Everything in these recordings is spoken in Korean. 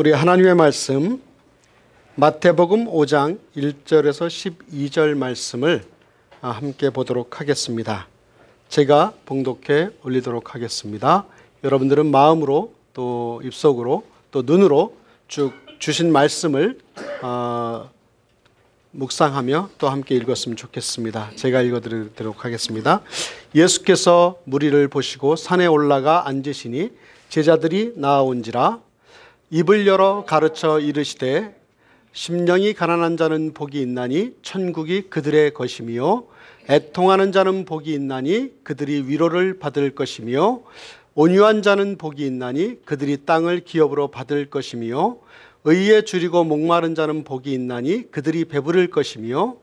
우리 하나님의 말씀 마태복음 5장 1절에서 12절 말씀을 함께 보도록 하겠습니다. 제가 봉독해 올리도록 하겠습니다. 여러분들은 마음으로 또 입속으로 또 눈으로 쭉 주신 말씀을 어, 묵상하며 또 함께 읽었으면 좋겠습니다. 제가 읽어드리도록 하겠습니다. 예수께서 무리를 보시고 산에 올라가 앉으시니 제자들이 나아온지라 입을 열어 가르쳐 이르시되 심령이 가난한 자는 복이 있나니 천국이 그들의 것이며 애통하는 자는 복이 있나니 그들이 위로를 받을 것이며 온유한 자는 복이 있나니 그들이 땅을 기업으로 받을 것이며 의에 줄이고 목마른 자는 복이 있나니 그들이 배부를 것이며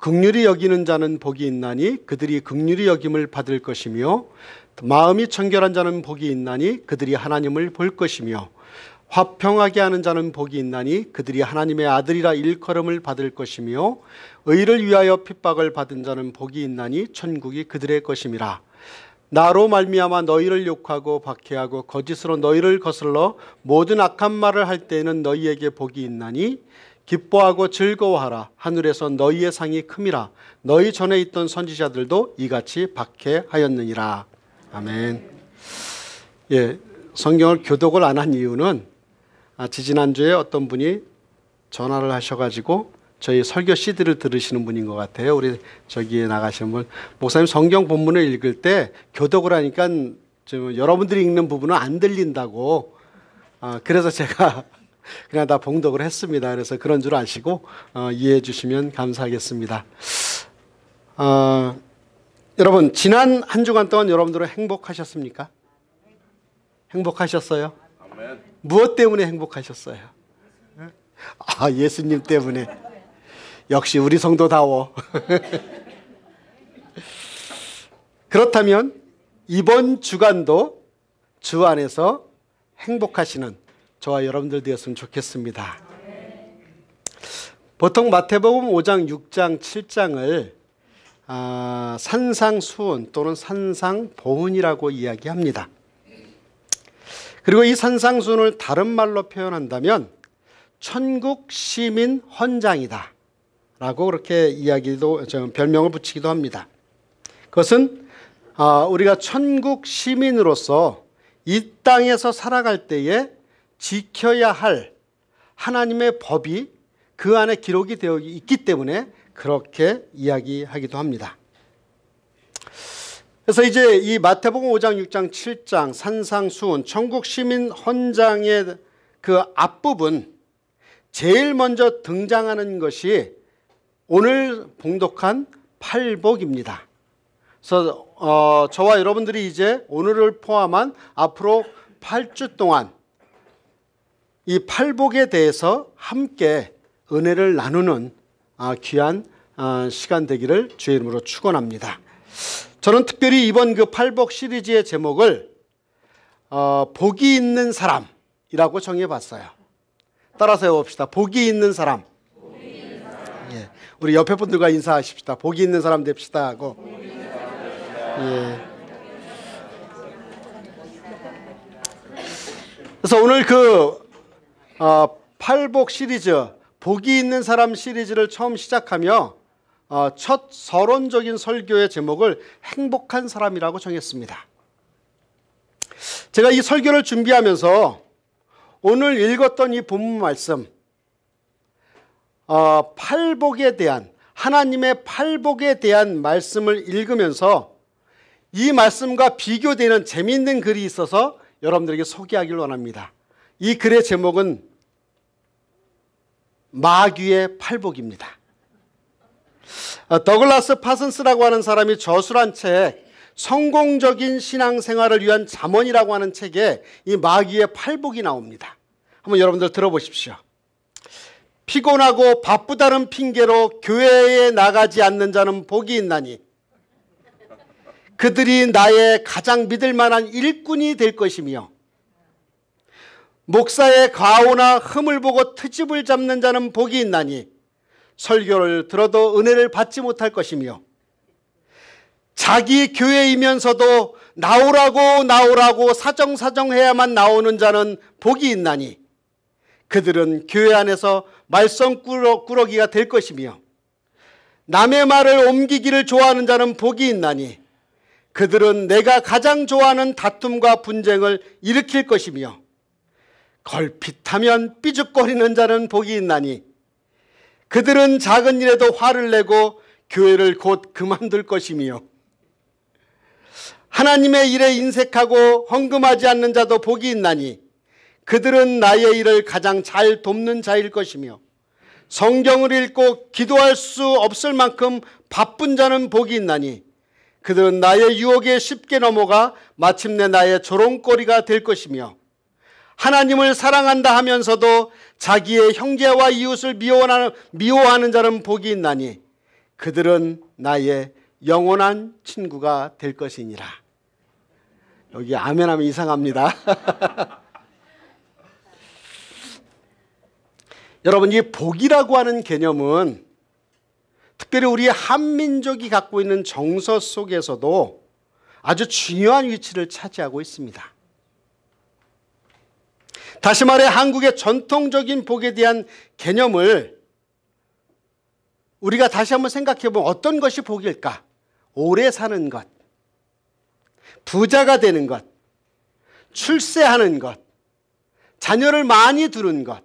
극률이 여기는 자는 복이 있나니 그들이 극률이 여김을 받을 것이며 마음이 청결한 자는 복이 있나니 그들이 하나님을 볼 것이며 화평하게 하는 자는 복이 있나니 그들이 하나님의 아들이라 일컬음을 받을 것이며 의를 위하여 핍박을 받은 자는 복이 있나니 천국이 그들의 것임이라 나로 말미암아 너희를 욕하고 박해하고 거짓으로 너희를 거슬러 모든 악한 말을 할 때에는 너희에게 복이 있나니 기뻐하고 즐거워하라 하늘에서 너희의 상이 큼이라 너희 전에 있던 선지자들도 이같이 박해하였느니라 아멘 예 성경을 교독을 안 한 이유는 아, 지지난주에 어떤 분이 전화를 하셔가지고 저희 설교 CD를 들으시는 분인 것 같아요. 우리 저기에 나가시는 분. 목사님 성경 본문을 읽을 때 교독을 하니까 좀 여러분들이 읽는 부분은 안 들린다고. 아, 그래서 제가 그냥 다 봉독을 했습니다. 그래서 그런 줄 아시고 어, 이해해 주시면 감사하겠습니다. 어, 여러분 지난 한 주간 동안 여러분들은 행복하셨습니까? 행복하셨어요? 아멘. 무엇 때문에 행복하셨어요? 아, 예수님 때문에. 역시 우리 성도다워. 그렇다면 이번 주간도 주 안에서 행복하시는 저와 여러분들 되었으면 좋겠습니다. 보통 마태복음 5장, 6장, 7장을 아, 산상수훈 또는 산상보훈이라고 이야기합니다. 그리고 이 산상순을 다른 말로 표현한다면 천국 시민 헌장이다. 라고 그렇게 이야기도, 별명을 붙이기도 합니다. 그것은 아, 우리가 천국 시민으로서 이 땅에서 살아갈 때에 지켜야 할 하나님의 법이 그 안에 기록이 되어 있기 때문에 그렇게 이야기하기도 합니다. 그래서 이제 이 마태복음 5장, 6장, 7장 산상수훈 천국 시민 헌장의 그 앞부분 제일 먼저 등장하는 것이 오늘 봉독한 팔복입니다. 그래서 어, 저와 여러분들이 이제 오늘을 포함한 앞으로 8주 동안 이 팔복에 대해서 함께 은혜를 나누는 아, 귀한 아, 시간 되기를 주의 이름으로 축원합니다. 저는 특별히 이번 그 팔복 시리즈의 제목을 어, 복이 있는 사람이라고 정해봤어요. 따라서 해봅시다. 복이 있는 사람. 복이 있는 사람. 예. 우리 옆에 분들과 인사하십시다. 복이 있는 사람 됩시다 하고. 예. 그래서 오늘 그 어, 팔복 시리즈, 복이 있는 사람 시리즈를 처음 시작하며 어, 첫 서론적인 설교의 제목을 행복한 사람이라고 정했습니다. 제가 이 설교를 준비하면서 오늘 읽었던 이 본문 말씀, 어, 팔복에 대한, 하나님의 팔복에 대한 말씀을 읽으면서 이 말씀과 비교되는 재미있는 글이 있어서 여러분들에게 소개하기 원합니다. 이 글의 제목은 마귀의 팔복입니다. 아, 더글라스 파슨스라고 하는 사람이 저술한 책 성공적인 신앙생활을 위한 자문이라고 하는 책에 이 마귀의 팔복이 나옵니다. 한번 여러분들 들어보십시오. 피곤하고 바쁘다는 핑계로 교회에 나가지 않는 자는 복이 있나니 그들이 나의 가장 믿을 만한 일꾼이 될 것이며 목사의 과오나 흠을 보고 트집을 잡는 자는 복이 있나니 설교를 들어도 은혜를 받지 못할 것이며 자기 교회이면서도 나오라고 나오라고 사정사정해야만 나오는 자는 복이 있나니 그들은 교회 안에서 말썽꾸러기가 될 것이며 남의 말을 옮기기를 좋아하는 자는 복이 있나니 그들은 내가 가장 좋아하는 다툼과 분쟁을 일으킬 것이며 걸핏하면 삐죽거리는 자는 복이 있나니 그들은 작은 일에도 화를 내고 교회를 곧 그만둘 것이며 하나님의 일에 인색하고 헌금하지 않는 자도 복이 있나니 그들은 나의 일을 가장 잘 돕는 자일 것이며 성경을 읽고 기도할 수 없을 만큼 바쁜 자는 복이 있나니 그들은 나의 유혹에 쉽게 넘어가 마침내 나의 조롱거리가 될 것이며 하나님을 사랑한다 하면서도 자기의 형제와 이웃을 미워하는, 미워하는 자는 복이 있나니 그들은 나의 영원한 친구가 될 것이니라. 여기 아멘하면 이상합니다. 여러분, 이 복이라고 하는 개념은 특별히 우리 한민족이 갖고 있는 정서 속에서도 아주 중요한 위치를 차지하고 있습니다. 다시 말해 한국의 전통적인 복에 대한 개념을 우리가 다시 한번 생각해 보면 어떤 것이 복일까? 오래 사는 것, 부자가 되는 것, 출세하는 것, 자녀를 많이 두는 것,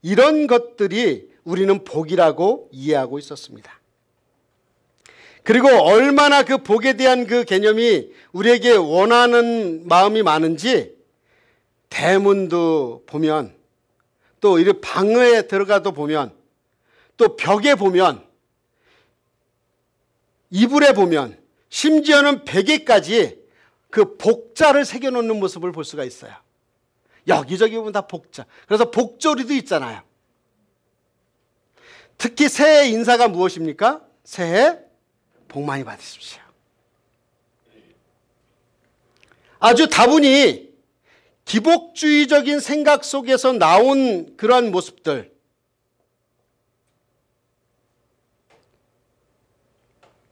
이런 것들이 우리는 복이라고 이해하고 있었습니다. 그리고 얼마나 그 복에 대한 그 개념이 우리에게 원하는 마음이 많은지 대문도 보면 또 이 방에 들어가도 보면 또 벽에 보면 이불에 보면 심지어는 베개까지 그 복자를 새겨놓는 모습을 볼 수가 있어요. 여기저기 보면 다 복자. 그래서 복조리도 있잖아요. 특히 새해 인사가 무엇입니까? 새해 복 많이 받으십시오. 아주 다분히 기복주의적인 생각 속에서 나온 그러한 모습들.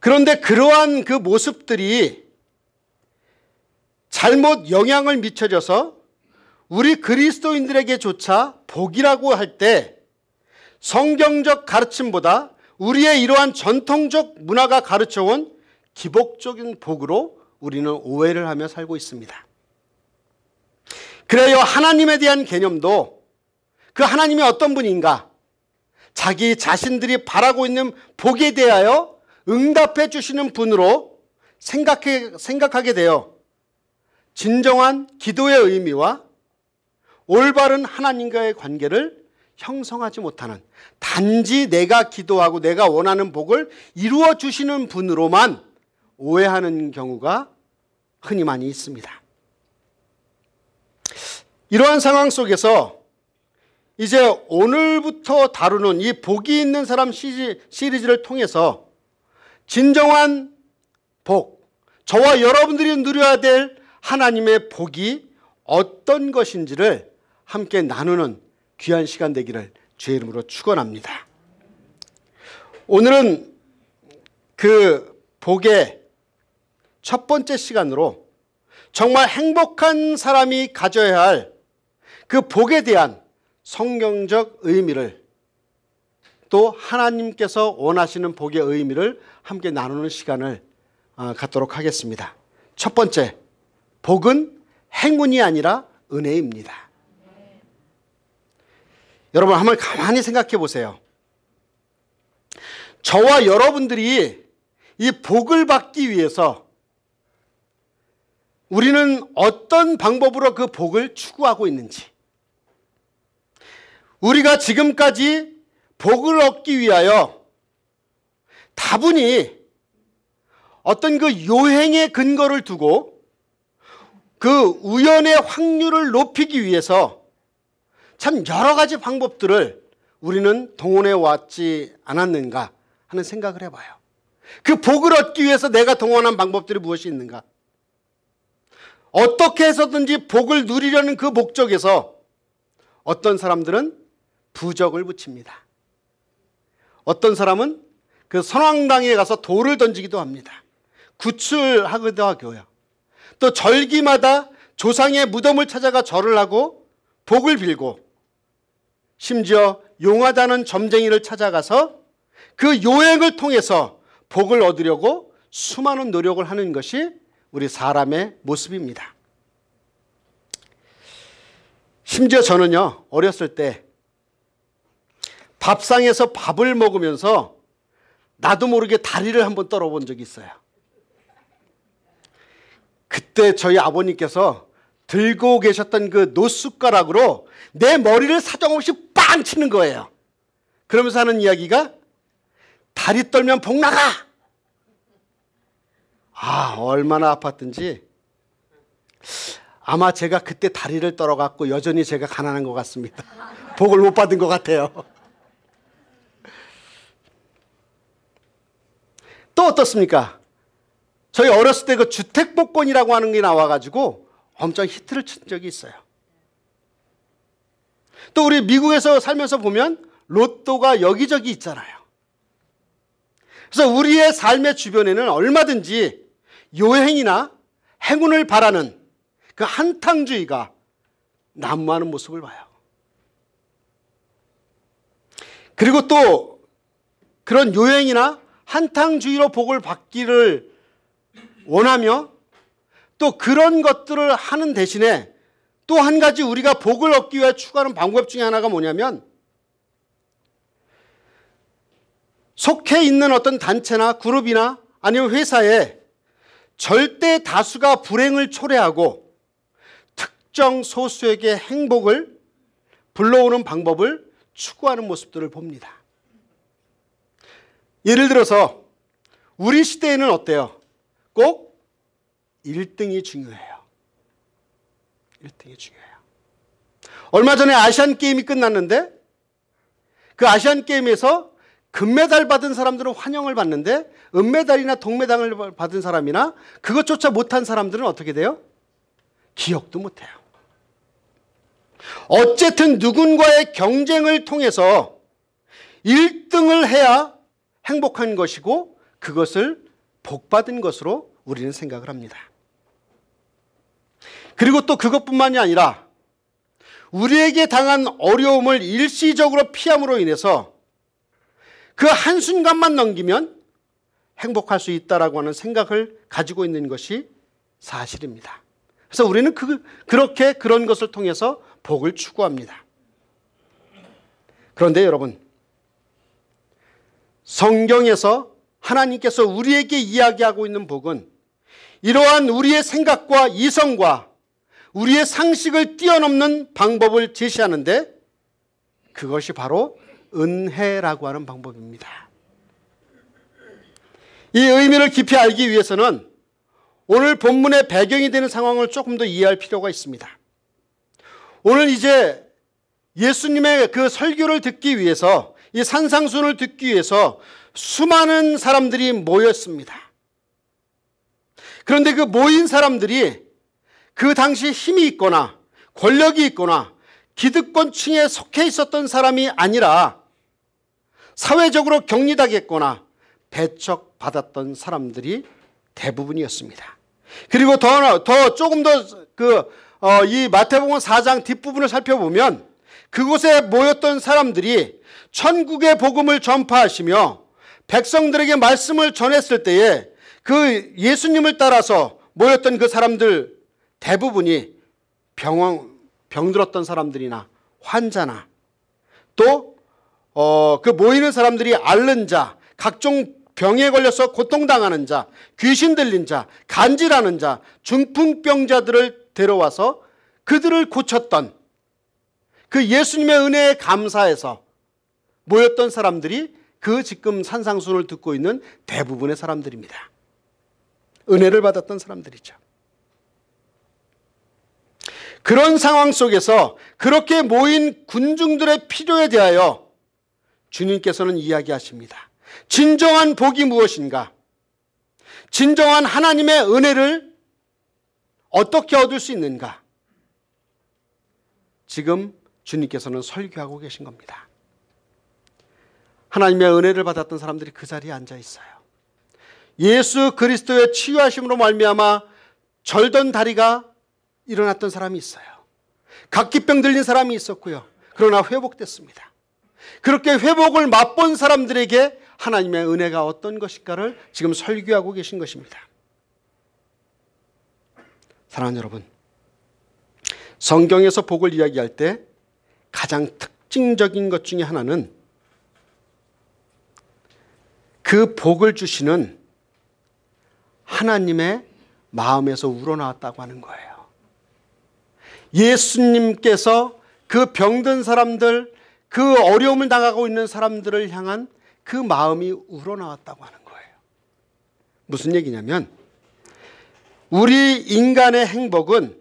그런데 그러한 그 모습들이 잘못 영향을 미쳐져서 우리 그리스도인들에게조차 복이라고 할 때 성경적 가르침보다 우리의 이러한 전통적 문화가 가르쳐온 기복적인 복으로 우리는 오해를 하며 살고 있습니다. 그래요. 하나님에 대한 개념도 그 하나님이 어떤 분인가 자기 자신들이 바라고 있는 복에 대하여 응답해 주시는 분으로 생각해, 생각하게 되어 진정한 기도의 의미와 올바른 하나님과의 관계를 형성하지 못하는 단지 내가 기도하고 내가 원하는 복을 이루어 주시는 분으로만 오해하는 경우가 흔히 많이 있습니다. 이러한 상황 속에서 이제 오늘부터 다루는 이 복이 있는 사람 시리즈를 통해서 진정한 복, 저와 여러분들이 누려야 될 하나님의 복이 어떤 것인지를 함께 나누는 귀한 시간 되기를 주의 이름으로 축원합니다. 오늘은 그 복의 첫 번째 시간으로 정말 행복한 사람이 가져야 할그 복에 대한 성경적 의미를 또 하나님께서 원하시는 복의 의미를 함께 나누는 시간을 어, 갖도록 하겠습니다. 첫 번째, 복은 행운이 아니라 은혜입니다. 여러분 한번 가만히 생각해 보세요. 저와 여러분들이 이 복을 받기 위해서 우리는 어떤 방법으로 그 복을 추구하고 있는지 우리가 지금까지 복을 얻기 위하여 다분히 어떤 그 요행의 근거를 두고 그 우연의 확률을 높이기 위해서 참 여러 가지 방법들을 우리는 동원해 왔지 않았는가 하는 생각을 해봐요. 그 복을 얻기 위해서 내가 동원한 방법들이 무엇이 있는가? 어떻게 해서든지 복을 누리려는 그 목적에서 어떤 사람들은 부적을 붙입니다. 어떤 사람은 그 선왕당에 가서 돌을 던지기도 합니다. 구출하기도 하고요. 또 절기마다 조상의 무덤을 찾아가 절을 하고 복을 빌고 심지어 용하다는 점쟁이를 찾아가서 그 요행을 통해서 복을 얻으려고 수많은 노력을 하는 것이 우리 사람의 모습입니다. 심지어 저는요, 어렸을 때 밥상에서 밥을 먹으면서 나도 모르게 다리를 한번 떨어본 적이 있어요. 그때 저희 아버님께서 들고 계셨던 그 노숟가락으로 내 머리를 사정없이 빵 치는 거예요. 그러면서 하는 이야기가 다리 떨면 복 나가! 아, 얼마나 아팠던지. 아마 제가 그때 다리를 떨어갖고 여전히 제가 가난한 것 같습니다. 복을 못 받은 것 같아요. 또 어떻습니까? 저희 어렸을 때 그 주택복권이라고 하는 게 나와가지고 엄청 히트를 친 적이 있어요. 또 우리 미국에서 살면서 보면 로또가 여기저기 있잖아요. 그래서 우리의 삶의 주변에는 얼마든지 요행이나 행운을 바라는 그 한탕주의가 난무하는 모습을 봐요. 그리고 또 그런 요행이나 한탕주의로 복을 받기를 원하며 또 그런 것들을 하는 대신에 또 한 가지 우리가 복을 얻기 위해 추구하는 방법 중에 하나가 뭐냐면 속해 있는 어떤 단체나 그룹이나 아니면 회사에 절대 다수가 불행을 초래하고 특정 소수에게 행복을 불러오는 방법을 추구하는 모습들을 봅니다. 예를 들어서 우리 시대에는 어때요? 꼭 1등이 중요해요. 1등이 중요해요. 얼마 전에 아시안 게임이 끝났는데 그 아시안 게임에서 금메달 받은 사람들은 환영을 받는데 은메달이나 동메달을 받은 사람이나 그것조차 못한 사람들은 어떻게 돼요? 기억도 못해요. 어쨌든 누군가의 경쟁을 통해서 1등을 해야 행복한 것이고 그것을 복받은 것으로 우리는 생각을 합니다. 그리고 또 그것뿐만이 아니라 우리에게 당한 어려움을 일시적으로 피함으로 인해서 그 한순간만 넘기면 행복할 수 있다라고 하는 생각을 가지고 있는 것이 사실입니다. 그래서 우리는 그, 그렇게 그런 것을 통해서 복을 추구합니다. 그런데 여러분, 성경에서 하나님께서 우리에게 이야기하고 있는 복은 이러한 우리의 생각과 이성과 우리의 상식을 뛰어넘는 방법을 제시하는데 그것이 바로 은혜라고 하는 방법입니다. 이 의미를 깊이 알기 위해서는 오늘 본문의 배경이 되는 상황을 조금 더 이해할 필요가 있습니다. 오늘 이제 예수님의 그 설교를 듣기 위해서 이 산상순을 듣기 위해서 수많은 사람들이 모였습니다. 그런데 그 모인 사람들이 그 당시 힘이 있거나 권력이 있거나 기득권층에 속해 있었던 사람이 아니라 사회적으로 격리당했거나 배척받았던 사람들이 대부분이었습니다. 그리고 더, 더 조금 더 그, 어, 마태복음 4장 뒷부분을 살펴보면 그곳에 모였던 사람들이 천국의 복음을 전파하시며 백성들에게 말씀을 전했을 때에 그 예수님을 따라서 모였던 그 사람들 대부분이 병, 병들었던 사람들이나 환자나 또그 어, 모이는 사람들이 앓는 자, 각종 병에 걸려서 고통당하는 자, 귀신 들린 자, 간질하는 자, 중풍병자들을 데려와서 그들을 고쳤던 그 예수님의 은혜에 감사해서 모였던 사람들이 그 지금 산상순을 듣고 있는 대부분의 사람들입니다. 은혜를 받았던 사람들이죠. 그런 상황 속에서 그렇게 모인 군중들의 필요에 대하여 주님께서는 이야기하십니다. 진정한 복이 무엇인가? 진정한 하나님의 은혜를 어떻게 얻을 수 있는가? 지금 주님께서는 설교하고 계신 겁니다. 하나님의 은혜를 받았던 사람들이 그 자리에 앉아 있어요. 예수 그리스도의 치유하심으로 말미암아 절던 다리가 일어났던 사람이 있어요. 각기병 들린 사람이 있었고요. 그러나 회복됐습니다. 그렇게 회복을 맛본 사람들에게 하나님의 은혜가 어떤 것일까를 지금 설교하고 계신 것입니다. 사랑하는 여러분, 성경에서 복을 이야기할 때 가장 특징적인 것 중에 하나는 그 복을 주시는 하나님의 마음에서 우러나왔다고 하는 거예요. 예수님께서 그 병든 사람들, 그 어려움을 당하고 있는 사람들을 향한 그 마음이 우러나왔다고 하는 거예요. 무슨 얘기냐면, 우리 인간의 행복은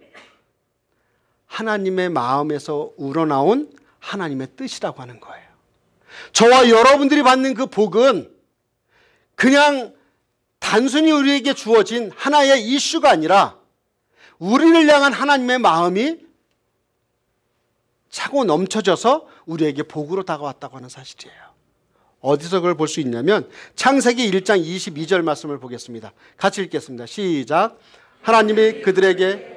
하나님의 마음에서 우러나온 하나님의 뜻이라고 하는 거예요. 저와 여러분들이 받는 그 복은 그냥 단순히 우리에게 주어진 하나의 이슈가 아니라 우리를 향한 하나님의 마음이 차고 넘쳐져서 우리에게 복으로 다가왔다고 하는 사실이에요. 어디서 그걸 볼 수 있냐면 창세기 1장 22절 말씀을 보겠습니다. 같이 읽겠습니다. 시작. 하나님이 그들에게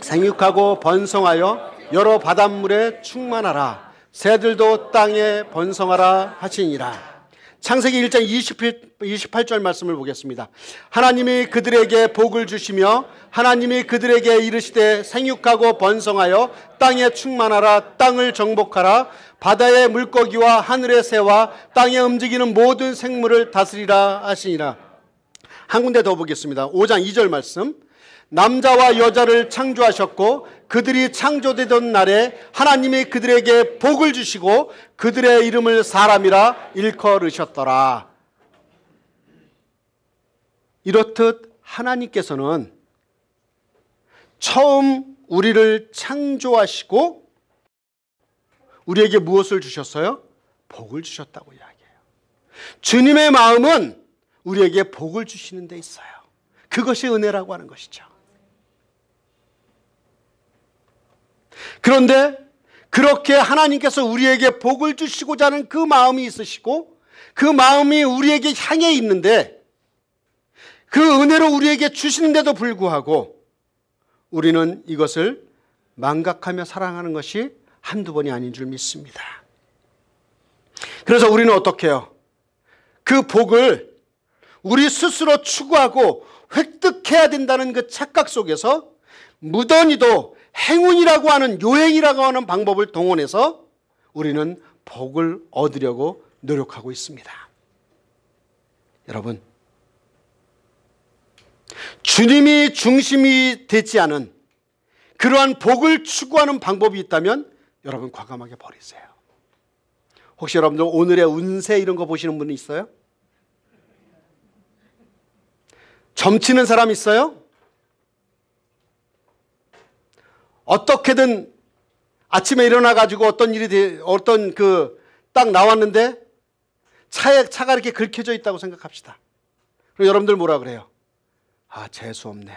생육하고 번성하여 여러 바닷물에 충만하라. 새들도 땅에 번성하라 하시니라. 창세기 1장 28절 말씀을 보겠습니다. 하나님이 그들에게 복을 주시며 하나님이 그들에게 이르시되 생육하고 번성하여 땅에 충만하라 땅을 정복하라 바다의 물고기와 하늘의 새와 땅에 움직이는 모든 생물을 다스리라 하시니라. 한 군데 더 보겠습니다. 5장 2절 말씀. 남자와 여자를 창조하셨고 그들이 창조되던 날에 하나님이 그들에게 복을 주시고 그들의 이름을 사람이라 일컬으셨더라. 이렇듯 하나님께서는 처음 우리를 창조하시고 우리에게 무엇을 주셨어요? 복을 주셨다고 이야기해요. 주님의 마음은 우리에게 복을 주시는 데 있어요. 그것이 은혜라고 하는 것이죠. 그런데 그렇게 하나님께서 우리에게 복을 주시고자 하는 그 마음이 있으시고 그 마음이 우리에게 향해 있는데 그 은혜로 우리에게 주시는데도 불구하고 우리는 이것을 망각하며 사랑하는 것이 한두 번이 아닌 줄 믿습니다. 그래서 우리는 어떻게 해요? 그 복을 우리 스스로 추구하고 획득해야 된다는 그 착각 속에서 무던히도 행운이라고 하는 요행이라고 하는 방법을 동원해서 우리는 복을 얻으려고 노력하고 있습니다. 여러분, 주님이 중심이 되지 않은 그러한 복을 추구하는 방법이 있다면 여러분 과감하게 버리세요. 혹시 여러분들 오늘의 운세 이런 거 보시는 분 있어요? 점치는 사람 있어요? 어떻게든 아침에 일어나가지고 어떤 일이, 어떤 그, 딱 나왔는데 차에, 차가 이렇게 긁혀져 있다고 생각합시다. 그리 여러분들 뭐라 그래요? 아, 재수없네.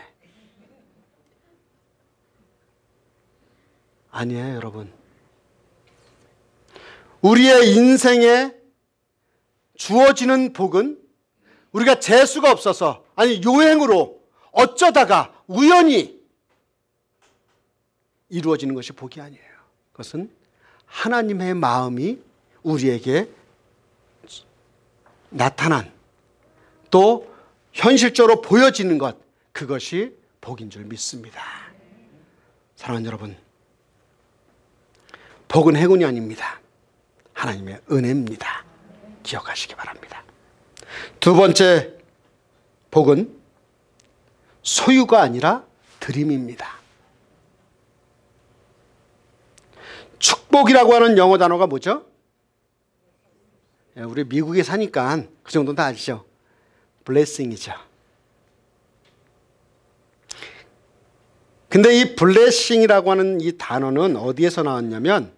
아니에요, 여러분. 우리의 인생에 주어지는 복은 우리가 재수가 없어서, 아니, 요행으로 어쩌다가 우연히 이루어지는 것이 복이 아니에요. 그것은 하나님의 마음이 우리에게 나타난 또 현실적으로 보여지는 것 그것이 복인 줄 믿습니다. 사랑하는 여러분, 복은 행운이 아닙니다. 하나님의 은혜입니다. 기억하시기 바랍니다. 두 번째 복은 소유가 아니라 드림입니다. 축복이라고 하는 영어 단어가 뭐죠? 예, 우리 미국에 사니까 그 정도는 다 아시죠? 블레싱이죠. 근데 이 블레싱이라고 하는 이 단어는 어디에서 나왔냐면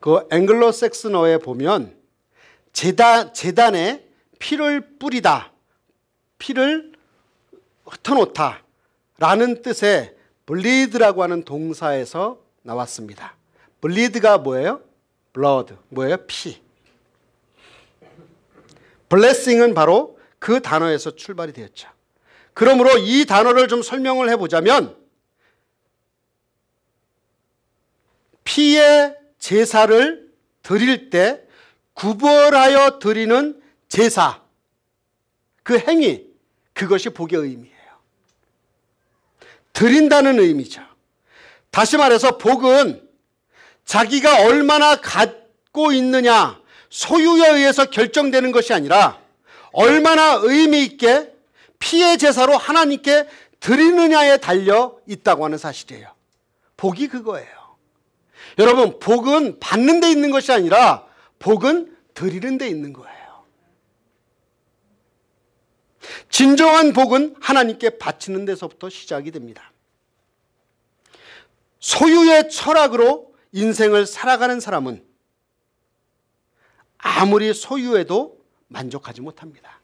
그 앵글로 색스너에 보면 재단, 재단에 피를 뿌리다, 피를 흩어놓다 라는 뜻의 블리드라고 하는 동사에서 나왔습니다. 블리드가 뭐예요? b l o 뭐예요? 피. b l e 은 바로 그 단어에서 출발이 되었죠. 그러므로 이 단어를 좀 설명을 해보자면 피의 제사를 드릴 때 구별하여 드리는 제사 그 행위 그것이 복의 의미예요. 드린다는 의미죠. 다시 말해서 복은 자기가 얼마나 갖고 있느냐 소유에 의해서 결정되는 것이 아니라 얼마나 의미 있게 피해 제사로 하나님께 드리느냐에 달려 있다고 하는 사실이에요. 복이 그거예요. 여러분, 복은 받는 데 있는 것이 아니라 복은 드리는 데 있는 거예요. 진정한 복은 하나님께 바치는 데서부터 시작이 됩니다. 소유의 철학으로 인생을 살아가는 사람은 아무리 소유해도 만족하지 못합니다.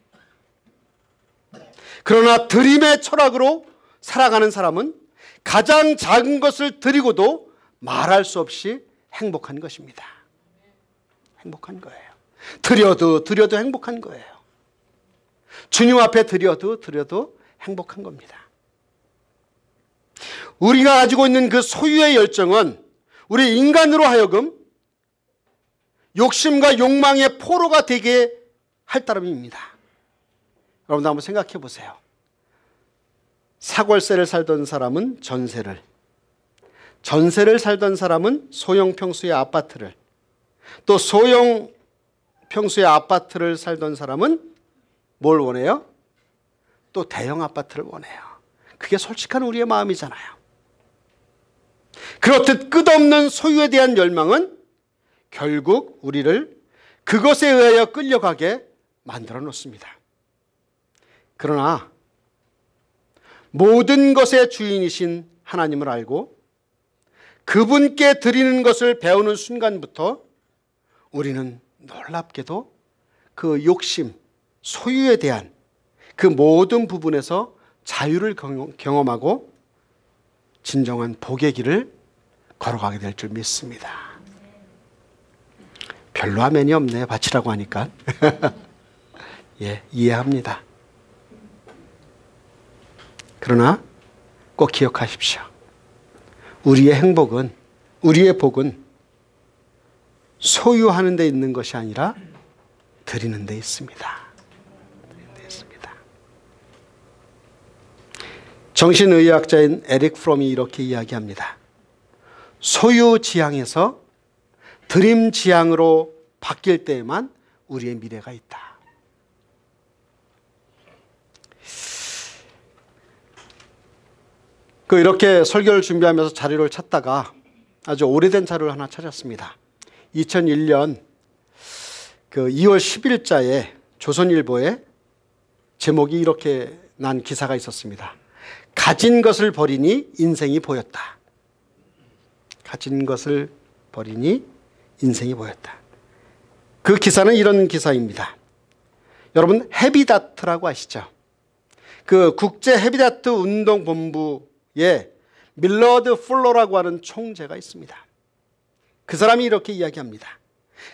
그러나 드림의 철학으로 살아가는 사람은 가장 작은 것을 드리고도 말할 수 없이 행복한 것입니다. 행복한 거예요. 드려도 드려도 행복한 거예요. 주님 앞에 드려도 드려도 행복한 겁니다. 우리가 가지고 있는 그 소유의 열정은 우리 인간으로 하여금 욕심과 욕망의 포로가 되게 할 따름입니다. 여러분도 한번 생각해 보세요. 사월세를 살던 사람은 전세를, 전세를 살던 사람은 소형평수의 아파트를, 또 소형평수의 아파트를 살던 사람은 뭘 원해요? 또 대형 아파트를 원해요. 그게 솔직한 우리의 마음이잖아요. 그렇듯 끝없는 소유에 대한 열망은 결국 우리를 그것에 의하여 끌려가게 만들어 놓습니다. 그러나 모든 것의 주인이신 하나님을 알고 그분께 드리는 것을 배우는 순간부터 우리는 놀랍게도 그 욕심, 소유에 대한 그 모든 부분에서 자유를 경험하고 진정한 복의 길을 걸어가게 될 줄 믿습니다. 별로 화면이 없네. 바치라고 하니까. 예, 이해합니다. 그러나 꼭 기억하십시오. 우리의 행복은, 우리의 복은 소유하는 데 있는 것이 아니라 드리는 데 있습니다. 정신의학자인 에릭 프롬이 이렇게 이야기합니다. 소유 지향에서 드림 지향으로 바뀔 때에만 우리의 미래가 있다. 그 이렇게 설교를 준비하면서 자료를 찾다가 아주 오래된 자료를 하나 찾았습니다. 2001년 그 2월 10일자에 조선일보에 제목이 이렇게 난 기사가 있었습니다. 가진 것을 버리니 인생이 보였다. 가진 것을 버리니 인생이 보였다. 그 기사는 이런 기사입니다. 여러분 헤비다트라고 아시죠? 그 국제 헤비다트 운동본부에 밀러드 플로라고 하는 총재가 있습니다. 그 사람이 이렇게 이야기합니다.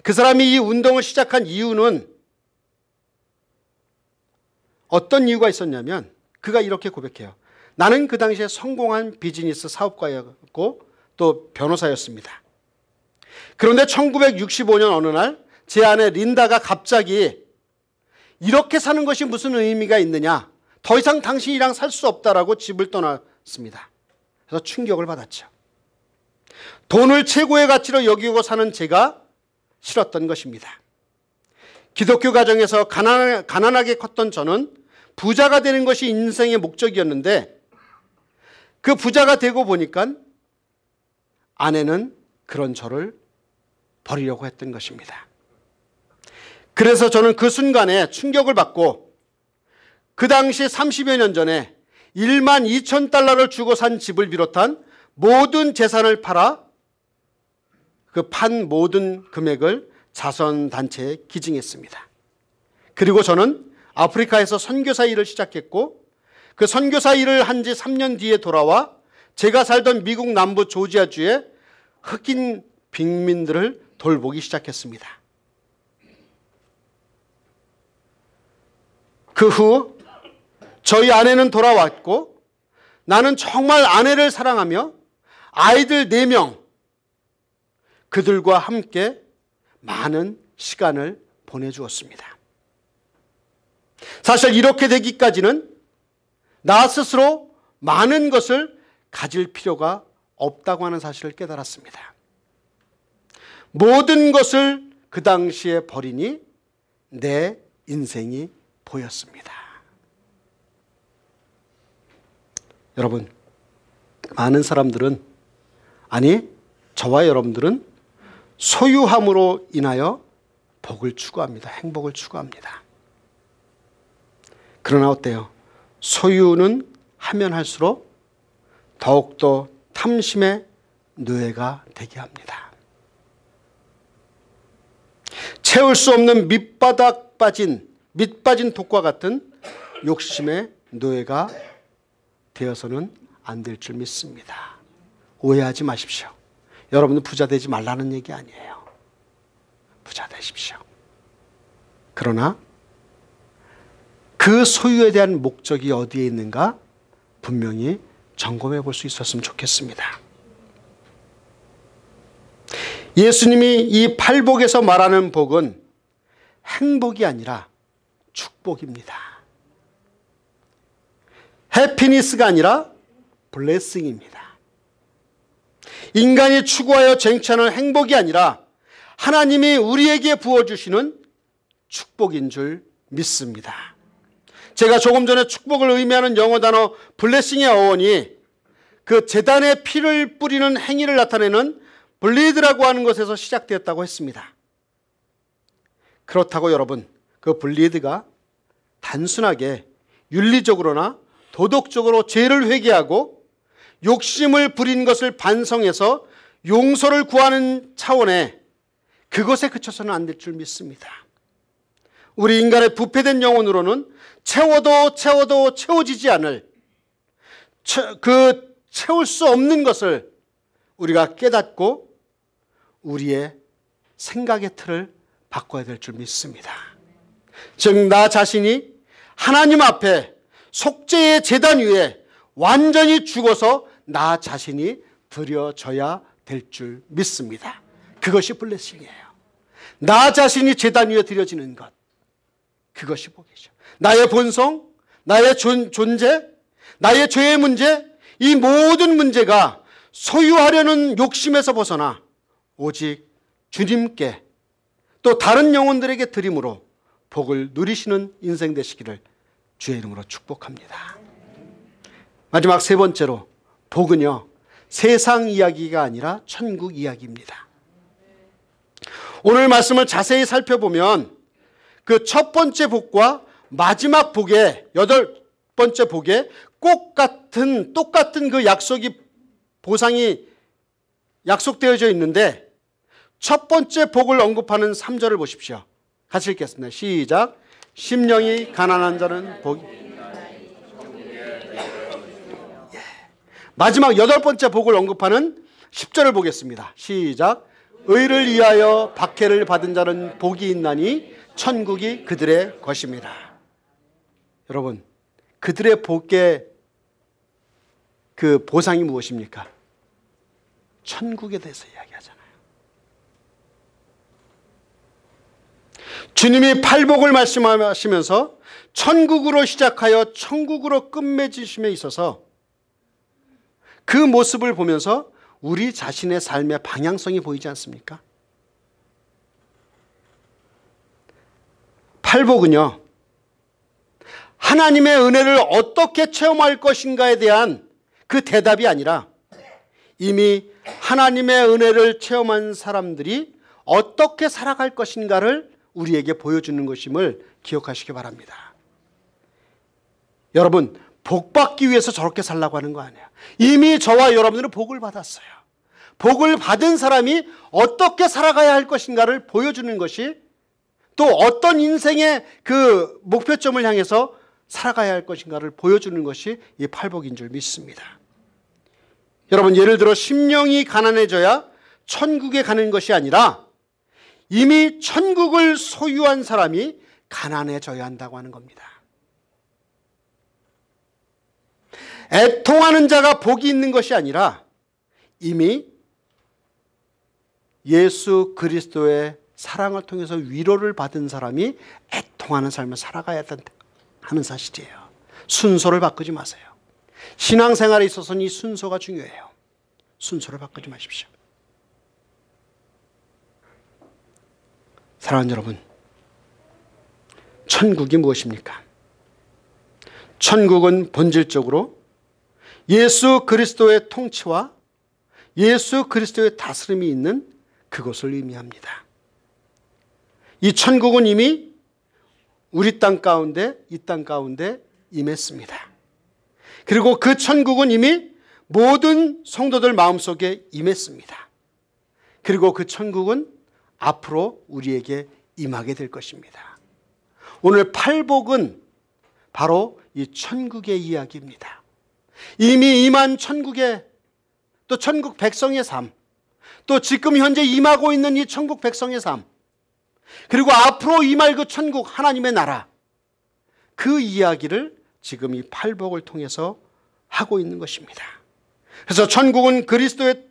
그 사람이 이 운동을 시작한 이유는 어떤 이유가 있었냐면 그가 이렇게 고백해요. 나는 그 당시에 성공한 비즈니스 사업가였고 또 변호사였습니다. 그런데 1965년 어느 날 제 아내 린다가 갑자기 이렇게 사는 것이 무슨 의미가 있느냐 더 이상 당신이랑 살 수 없다라고 집을 떠났습니다. 그래서 충격을 받았죠. 돈을 최고의 가치로 여기고 사는 제가 싫었던 것입니다. 기독교 가정에서 가난, 가난하게 컸던 저는 부자가 되는 것이 인생의 목적이었는데 그 부자가 되고 보니까 아내는 그런 저를 버리려고 했던 것입니다. 그래서 저는 그 순간에 충격을 받고 그 당시 30여 년 전에 1만 2천 달러를 주고 산 집을 비롯한 모든 재산을 팔아 그 판 모든 금액을 자선단체에 기증했습니다. 그리고 저는 아프리카에서 선교사 일을 시작했고 그 선교사 일을 한 지 3년 뒤에 돌아와 제가 살던 미국 남부 조지아주에 흑인 빈민들을 돌보기 시작했습니다. 그 후 저희 아내는 돌아왔고 나는 정말 아내를 사랑하며 아이들 4명 그들과 함께 많은 시간을 보내주었습니다. 사실 이렇게 되기까지는 나 스스로 많은 것을 가질 필요가 없다고 하는 사실을 깨달았습니다. 모든 것을 그 당시에 버리니 내 인생이 보였습니다. 여러분, 많은 사람들은, 아니, 저와 여러분들은 소유함으로 인하여 복을 추구합니다. 행복을 추구합니다. 그러나 어때요? 소유는 하면 할수록 더욱더 탐심의 노예가 되게 합니다. 채울 수 없는 밑바닥 빠진 밑빠진 독과 같은 욕심의 노예가 되어서는 안 될 줄 믿습니다. 오해하지 마십시오. 여러분들 부자 되지 말라는 얘기 아니에요. 부자 되십시오. 그러나 그 소유에 대한 목적이 어디에 있는가 분명히 점검해 볼 수 있었으면 좋겠습니다. 예수님이 이 팔복에서 말하는 복은 행복이 아니라 축복입니다. 해피니스가 아니라 블레싱입니다. 인간이 추구하여 쟁취하는 행복이 아니라 하나님이 우리에게 부어주시는 축복인 줄 믿습니다. 제가 조금 전에 축복을 의미하는 영어 단어 블레싱의 어원이 그 재단에 피를 뿌리는 행위를 나타내는 블리드라고 하는 것에서 시작되었다고 했습니다. 그렇다고 여러분, 그 블리드가 단순하게 윤리적으로나 도덕적으로 죄를 회개하고 욕심을 부린 것을 반성해서 용서를 구하는 차원에 그것에 그쳐서는 안 될 줄 믿습니다. 우리 인간의 부패된 영혼으로는 채워도 채워도 채워지지 않을 그 채울 수 없는 것을 우리가 깨닫고 우리의 생각의 틀을 바꿔야 될 줄 믿습니다. 즉 나 자신이 하나님 앞에 속죄의 재단 위에 완전히 죽어서 나 자신이 드려져야 될 줄 믿습니다. 그것이 블레싱이에요. 나 자신이 재단 위에 드려지는 것. 그것이 복이죠. 나의 본성, 나의 존, 존재, 나의 죄의 문제, 이 모든 문제가 소유하려는 욕심에서 벗어나 오직 주님께 또 다른 영혼들에게 드림으로 복을 누리시는 인생 되시기를 주의 이름으로 축복합니다. 마지막 세 번째로 복은요 세상 이야기가 아니라 천국 이야기입니다. 오늘 말씀을 자세히 살펴보면 그첫 번째 복과 마지막 복에 여덟 번째 복에 꼭 같은 똑같은 그 약속이 보상이 약속되어져 있는데 첫 번째 복을 언급하는 3절을 보십시오. 같이 읽겠습니다. 시작. 심령이 가난한 자는 복이 예. 마지막 여덟 번째 복을 언급하는 10절을 보겠습니다. 시작. 의를 위하여 박해를 받은 자는 복이 있나니 천국이 그들의 것입니다. 여러분, 그들의 복의 그 보상이 무엇입니까? 천국에 대해서 이야기하잖아요. 주님이 팔복을 말씀하시면서 천국으로 시작하여 천국으로 끝맺으심에 있어서 그 모습을 보면서 우리 자신의 삶의 방향성이 보이지 않습니까? 팔복은요. 하나님의 은혜를 어떻게 체험할 것인가에 대한 그 대답이 아니라 이미 하나님의 은혜를 체험한 사람들이 어떻게 살아갈 것인가를 우리에게 보여주는 것임을 기억하시기 바랍니다. 여러분, 복 받기 위해서 저렇게 살라고 하는 거 아니야. 이미 저와 여러분들은 복을 받았어요. 복을 받은 사람이 어떻게 살아가야 할 것인가를 보여주는 것이 또 어떤 인생의 그 목표점을 향해서 살아가야 할 것인가를 보여주는 것이 이 팔복인 줄 믿습니다. 여러분, 예를 들어 심령이 가난해져야 천국에 가는 것이 아니라 이미 천국을 소유한 사람이 가난해져야 한다고 하는 겁니다. 애통하는 자가 복이 있는 것이 아니라 이미 예수 그리스도의 사랑을 통해서 위로를 받은 사람이 애통하는 삶을 살아가야 한다는 사실이에요. 순서를 바꾸지 마세요. 신앙생활에 있어서는 이 순서가 중요해요. 순서를 바꾸지 마십시오. 사랑하는 여러분, 천국이 무엇입니까? 천국은 본질적으로 예수 그리스도의 통치와 예수 그리스도의 다스림이 있는 그곳을 의미합니다. 이 천국은 이미 우리 땅 가운데, 이 땅 가운데 임했습니다. 그리고 그 천국은 이미 모든 성도들 마음속에 임했습니다. 그리고 그 천국은 앞으로 우리에게 임하게 될 것입니다. 오늘 팔복은 바로 이 천국의 이야기입니다. 이미 임한 천국의 또 천국 백성의 삶, 또 지금 현재 임하고 있는 이 천국 백성의 삶, 그리고 앞으로 이 말 그 천국 하나님의 나라 그 이야기를 지금 이 팔복을 통해서 하고 있는 것입니다. 그래서 천국은 그리스도의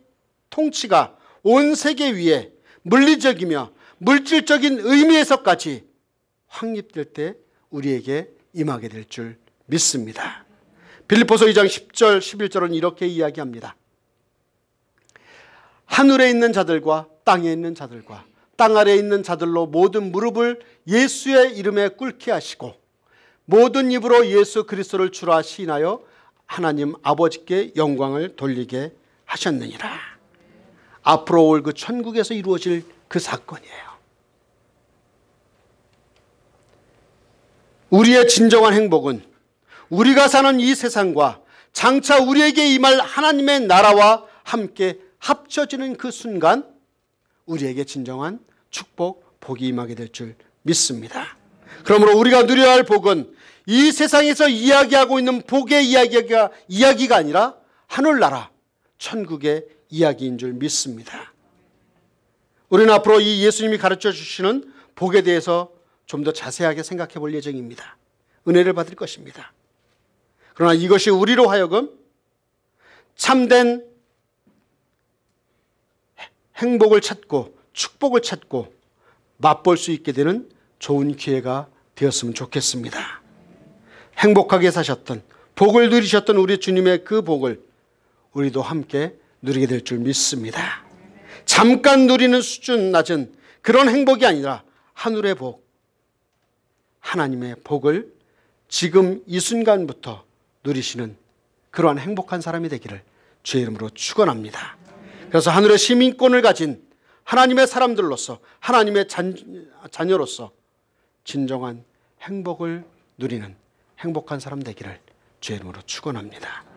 통치가 온 세계 위에 물리적이며 물질적인 의미에서까지 확립될 때 우리에게 임하게 될 줄 믿습니다. 빌리포서 2장 10절 11절은 이렇게 이야기합니다. 하늘에 있는 자들과 땅에 있는 자들과 땅 아래 있는 자들로 모든 무릎을 예수의 이름에 꿇게 하시고 모든 입으로 예수 그리스도를 주라 시인하여 하나님 아버지께 영광을 돌리게 하셨느니라. 앞으로 올 그 천국에서 이루어질 그 사건이에요. 우리의 진정한 행복은 우리가 사는 이 세상과 장차 우리에게 임할 하나님의 나라와 함께 합쳐지는 그 순간 우리에게 진정한 축복, 복이 임하게 될 줄 믿습니다. 그러므로 우리가 누려야 할 복은 이 세상에서 이야기하고 있는 복의 이야기가, 이야기가 아니라 하늘나라, 천국의 이야기인 줄 믿습니다. 우리는 앞으로 이 예수님이 가르쳐 주시는 복에 대해서 좀 더 자세하게 생각해 볼 예정입니다. 은혜를 받을 것입니다. 그러나 이것이 우리로 하여금 참된 행복을 찾고 축복을 찾고 맛볼 수 있게 되는 좋은 기회가 되었으면 좋겠습니다. 행복하게 사셨던 복을 누리셨던 우리 주님의 그 복을 우리도 함께 누리게 될 줄 믿습니다. 잠깐 누리는 수준 낮은 그런 행복이 아니라 하늘의 복, 하나님의 복을 지금 이 순간부터 누리시는 그러한 행복한 사람이 되기를 주의 이름으로 축원합니다. 그래서 하늘의 시민권을 가진 하나님의 사람들로서 하나님의 잔, 자녀로서 진정한 행복을 누리는 행복한 사람 되기를 주의 이름으로 축원합니다.